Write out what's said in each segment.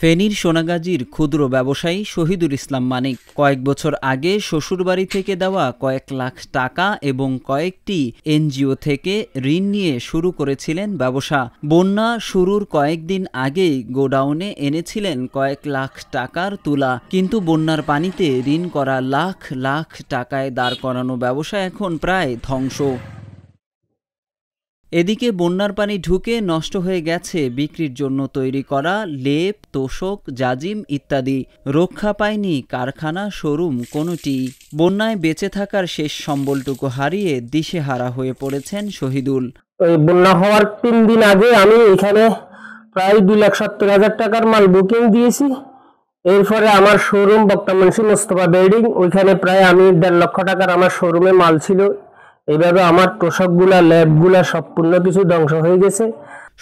ফেনীর সোনাগাজীর ক্ষুদ্র ব্যবসায়ী শহীদুল ইসলাম মানিক কয়েক বছর আগে শ্বশুরবাড়ি থেকে দেওয়া কয়েক লাখ টাকা এবং কয়েকটি এনজিও থেকে ঋণ নিয়ে শুরু করেছিলেন ব্যবসা বন্যা শুরুর কয়েকদিন আগেই গোডাউনে এনেছিলেন কয়েক লাখ টাকার তুলা কিন্তু বন্যার পানিতে ঋণ করা লাখ লাখ টাকায় দাঁড় করানো ব্যবসা এখন প্রায় ধ্বংস এদিকে বন্যার পানি ঢুকে নষ্ট হয়ে গেছে বিক্রির জন্য তৈরি করা লেপ তোষক জাজিম ইত্যাদি রক্ষা পায়নি কারখানা শোরুম কোনোটি বন্যায় বেঁচে থাকার শেষ সম্বলটুকু হারিয়ে দিশেহারা হয়ে পড়েছেন শহীদুল বন্যা হওয়ার তিন দিন আগে আমি এখানে প্রায় দুই লাখ সত্তর হাজার টাকার মাল বুকিং দিয়েছি এরপরে আমার শোরুম বক্তা মুন্সি মোস্তফা বিল্ডিং ওইখানে প্রায় আমি দেড় লক্ষ টাকার আমার শোরুমে মাল ছিল এভাবে আমার তোষকগুলা ল্যাবগুলা সম্পূর্ণ কিছু ধ্বংস হয়ে গেছে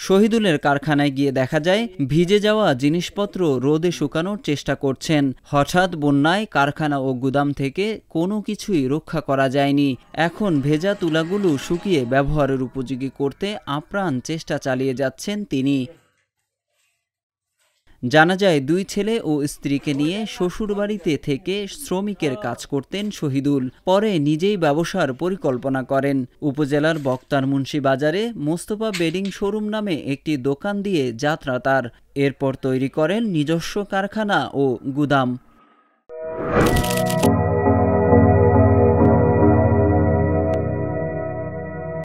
শহীদুলের কারখানায় গিয়ে দেখা যায় ভিজে যাওয়া জিনিসপত্র রোদে শুকানোর চেষ্টা করছেন হঠাৎ বন্যায় কারখানা ও গুদাম থেকে কোনো কিছুই রক্ষা করা যায়নি এখন ভেজা তুলাগুলো শুকিয়ে ব্যবহারের উপযোগী করতে আপ্রাণ চেষ্টা চালিয়ে যাচ্ছেন তিনি জানা যায় দুই ছেলে ও স্ত্রীকে নিয়ে শ্বশুরবাড়িতে থেকে শ্রমিকের কাজ করতেন শহীদুল পরে নিজেই ব্যবসার পরিকল্পনা করেন উপজেলার বক্তার মুন্সি বাজারে মোস্তফা বেডিং শোরুম নামে একটি দোকান দিয়ে যাত্রা তার এরপর তৈরি করেন নিজস্ব কারখানা ও গুদাম